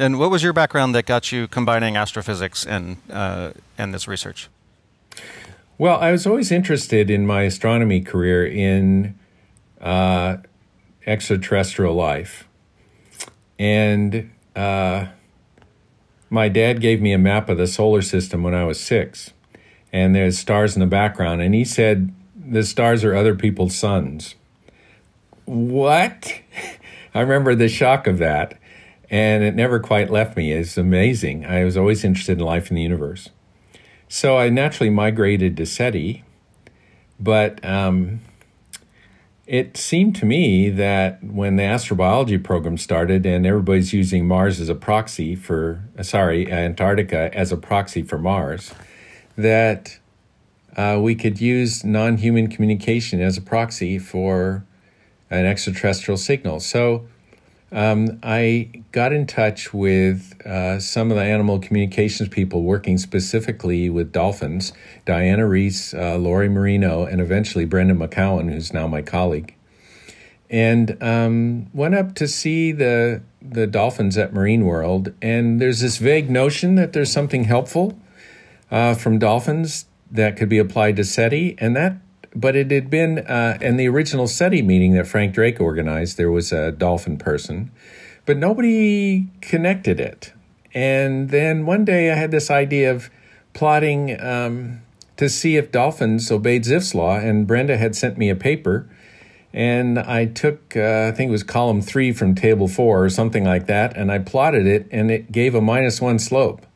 And what was your background that got you combining astrophysics and uh, and this research? Well, I was always interested in my astronomy career in uh, extraterrestrial life, and uh, my dad gave me a map of the solar system when I was six, and there's stars in the background, and he said the stars are other people's suns. What? I remember the shock of that and it never quite left me. It's amazing. I was always interested in life and the universe. So I naturally migrated to SETI, but um, it seemed to me that when the astrobiology program started and everybody's using Mars as a proxy for, uh, sorry, Antarctica as a proxy for Mars, that uh, we could use non human communication as a proxy for an extraterrestrial signal. So um, I got in touch with uh, some of the animal communications people working specifically with dolphins Diana Reese, uh, Lori Marino, and eventually Brendan McCowan, who's now my colleague. And um, went up to see the, the dolphins at Marine World. And there's this vague notion that there's something helpful uh, from dolphins that could be applied to SETI. And that but it had been uh, in the original SETI meeting that Frank Drake organized, there was a dolphin person, but nobody connected it. And then one day I had this idea of plotting um, to see if dolphins obeyed Ziff's law, and Brenda had sent me a paper. And I took, uh, I think it was column three from table four or something like that, and I plotted it, and it gave a minus one slope.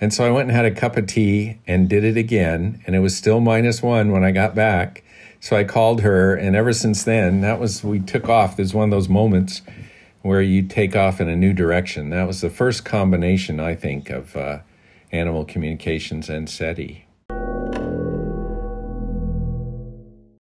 And so I went and had a cup of tea and did it again. And it was still minus one when I got back. So I called her. And ever since then, that was, we took off. There's one of those moments where you take off in a new direction. That was the first combination, I think, of uh, animal communications and SETI.